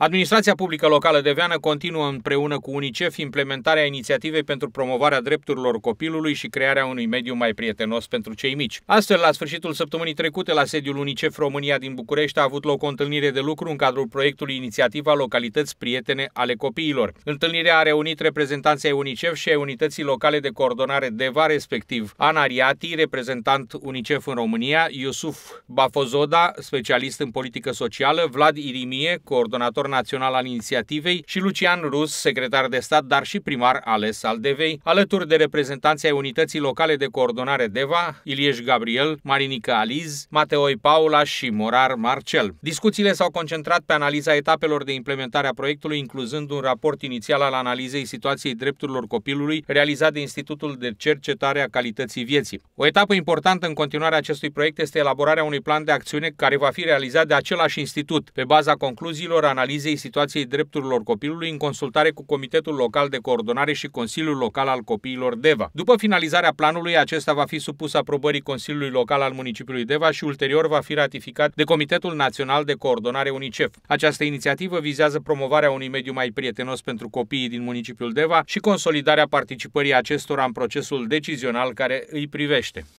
Administrația publică locală de Veană continuă împreună cu UNICEF implementarea inițiativei pentru promovarea drepturilor copilului și crearea unui mediu mai prietenos pentru cei mici. Astfel, la sfârșitul săptămânii trecute, la sediul UNICEF România din București a avut loc o întâlnire de lucru în cadrul proiectului Inițiativa Localități Prietene ale Copiilor. Întâlnirea a reunit reprezentanții UNICEF și ai unității locale de coordonare DEVA, respectiv Ana Riati, reprezentant UNICEF în România, Iusuf Bafozoda, specialist în politică socială, Vlad Irimie, coordonator național al inițiativei, și Lucian Rus, secretar de stat, dar și primar ales al Devei, alături de reprezentanții ai Unității Locale de Coordonare Deva, Ilieș Gabriel, Marinica Aliz, Mateoi Paula și Morar Marcel. Discuțiile s-au concentrat pe analiza etapelor de implementare a proiectului, incluzând un raport inițial al analizei situației drepturilor copilului realizat de Institutul de Cercetare a Calității Vieții. O etapă importantă în continuarea acestui proiect este elaborarea unui plan de acțiune care va fi realizat de același institut, pe baza concluziilor analizei analizei situației drepturilor copilului în consultare cu Comitetul Local de Coordonare și Consiliul Local al Copiilor Deva. După finalizarea planului, acesta va fi supus aprobării Consiliului Local al municipiului Deva și ulterior va fi ratificat de Comitetul Național de Coordonare UNICEF. Această inițiativă vizează promovarea unui mediu mai prietenos pentru copiii din municipiul Deva și consolidarea participării acestora în procesul decizional care îi privește.